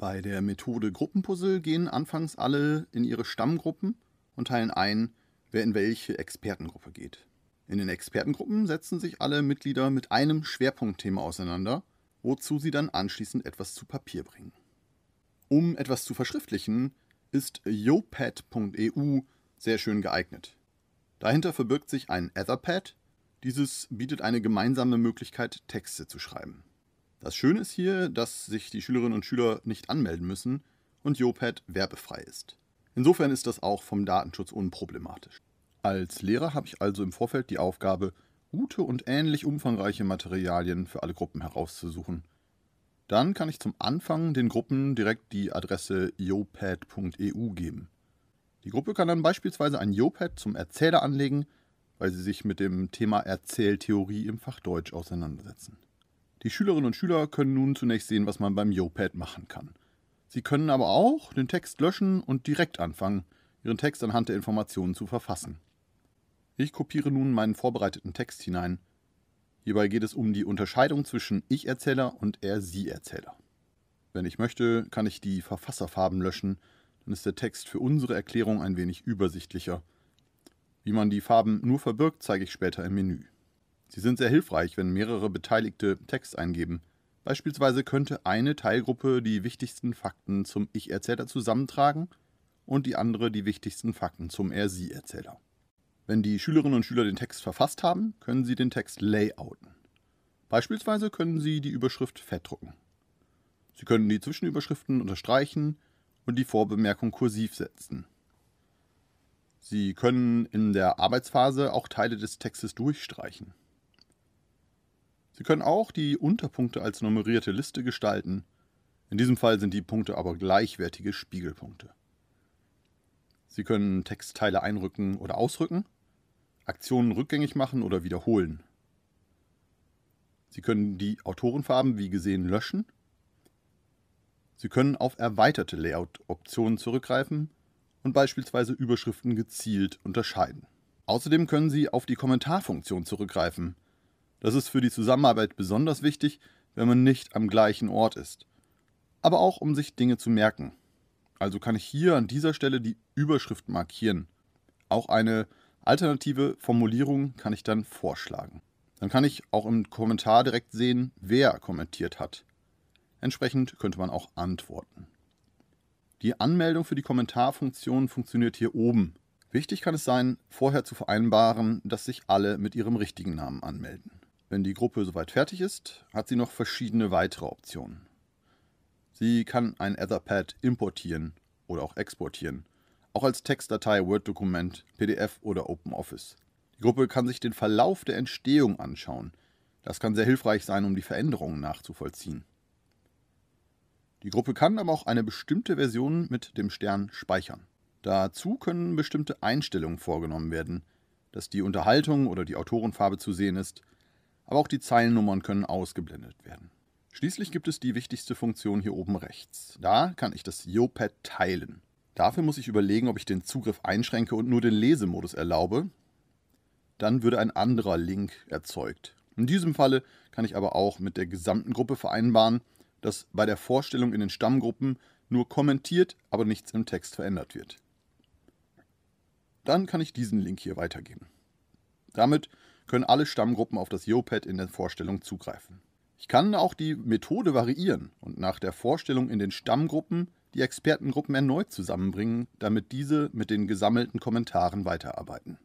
Bei der Methode Gruppenpuzzle gehen anfangs alle in ihre Stammgruppen und teilen ein, wer in welche Expertengruppe geht. In den Expertengruppen setzen sich alle Mitglieder mit einem Schwerpunktthema auseinander, wozu sie dann anschließend etwas zu Papier bringen. Um etwas zu verschriftlichen, ist yopad.eu sehr schön geeignet. Dahinter verbirgt sich ein Etherpad. Dieses bietet eine gemeinsame Möglichkeit, Texte zu schreiben. Das Schöne ist hier, dass sich die Schülerinnen und Schüler nicht anmelden müssen und Jopad werbefrei ist. Insofern ist das auch vom Datenschutz unproblematisch. Als Lehrer habe ich also im Vorfeld die Aufgabe, gute und ähnlich umfangreiche Materialien für alle Gruppen herauszusuchen. Dann kann ich zum Anfang den Gruppen direkt die Adresse jopad.eu geben. Die Gruppe kann dann beispielsweise ein Jopad zum Erzähler anlegen, weil sie sich mit dem Thema Erzähltheorie im Fach Deutsch auseinandersetzen. Die Schülerinnen und Schüler können nun zunächst sehen, was man beim YoPad machen kann. Sie können aber auch den Text löschen und direkt anfangen, Ihren Text anhand der Informationen zu verfassen. Ich kopiere nun meinen vorbereiteten Text hinein. Hierbei geht es um die Unterscheidung zwischen Ich-Erzähler und Er-Sie-Erzähler. Wenn ich möchte, kann ich die Verfasserfarben löschen, dann ist der Text für unsere Erklärung ein wenig übersichtlicher. Wie man die Farben nur verbirgt, zeige ich später im Menü. Sie sind sehr hilfreich, wenn mehrere Beteiligte Text eingeben. Beispielsweise könnte eine Teilgruppe die wichtigsten Fakten zum Ich-Erzähler zusammentragen und die andere die wichtigsten Fakten zum Er-Sie-Erzähler. Wenn die Schülerinnen und Schüler den Text verfasst haben, können sie den Text layouten. Beispielsweise können sie die Überschrift fettdrucken. Sie können die Zwischenüberschriften unterstreichen und die Vorbemerkung kursiv setzen. Sie können in der Arbeitsphase auch Teile des Textes durchstreichen. Sie können auch die Unterpunkte als nummerierte Liste gestalten. In diesem Fall sind die Punkte aber gleichwertige Spiegelpunkte. Sie können Textteile einrücken oder ausrücken, Aktionen rückgängig machen oder wiederholen. Sie können die Autorenfarben wie gesehen löschen. Sie können auf erweiterte Layout-Optionen zurückgreifen und beispielsweise Überschriften gezielt unterscheiden. Außerdem können Sie auf die Kommentarfunktion zurückgreifen – das ist für die Zusammenarbeit besonders wichtig, wenn man nicht am gleichen Ort ist. Aber auch, um sich Dinge zu merken. Also kann ich hier an dieser Stelle die Überschrift markieren. Auch eine alternative Formulierung kann ich dann vorschlagen. Dann kann ich auch im Kommentar direkt sehen, wer kommentiert hat. Entsprechend könnte man auch antworten. Die Anmeldung für die Kommentarfunktion funktioniert hier oben. Wichtig kann es sein, vorher zu vereinbaren, dass sich alle mit ihrem richtigen Namen anmelden. Wenn die Gruppe soweit fertig ist, hat sie noch verschiedene weitere Optionen. Sie kann ein Etherpad importieren oder auch exportieren, auch als Textdatei, Word-Dokument, PDF oder OpenOffice. Die Gruppe kann sich den Verlauf der Entstehung anschauen. Das kann sehr hilfreich sein, um die Veränderungen nachzuvollziehen. Die Gruppe kann aber auch eine bestimmte Version mit dem Stern speichern. Dazu können bestimmte Einstellungen vorgenommen werden, dass die Unterhaltung oder die Autorenfarbe zu sehen ist, aber auch die Zeilennummern können ausgeblendet werden. Schließlich gibt es die wichtigste Funktion hier oben rechts. Da kann ich das YoPad teilen. Dafür muss ich überlegen, ob ich den Zugriff einschränke und nur den Lesemodus erlaube. Dann würde ein anderer Link erzeugt. In diesem Falle kann ich aber auch mit der gesamten Gruppe vereinbaren, dass bei der Vorstellung in den Stammgruppen nur kommentiert, aber nichts im Text verändert wird. Dann kann ich diesen Link hier weitergeben. Damit können alle Stammgruppen auf das YoPad in der Vorstellung zugreifen. Ich kann auch die Methode variieren und nach der Vorstellung in den Stammgruppen die Expertengruppen erneut zusammenbringen, damit diese mit den gesammelten Kommentaren weiterarbeiten.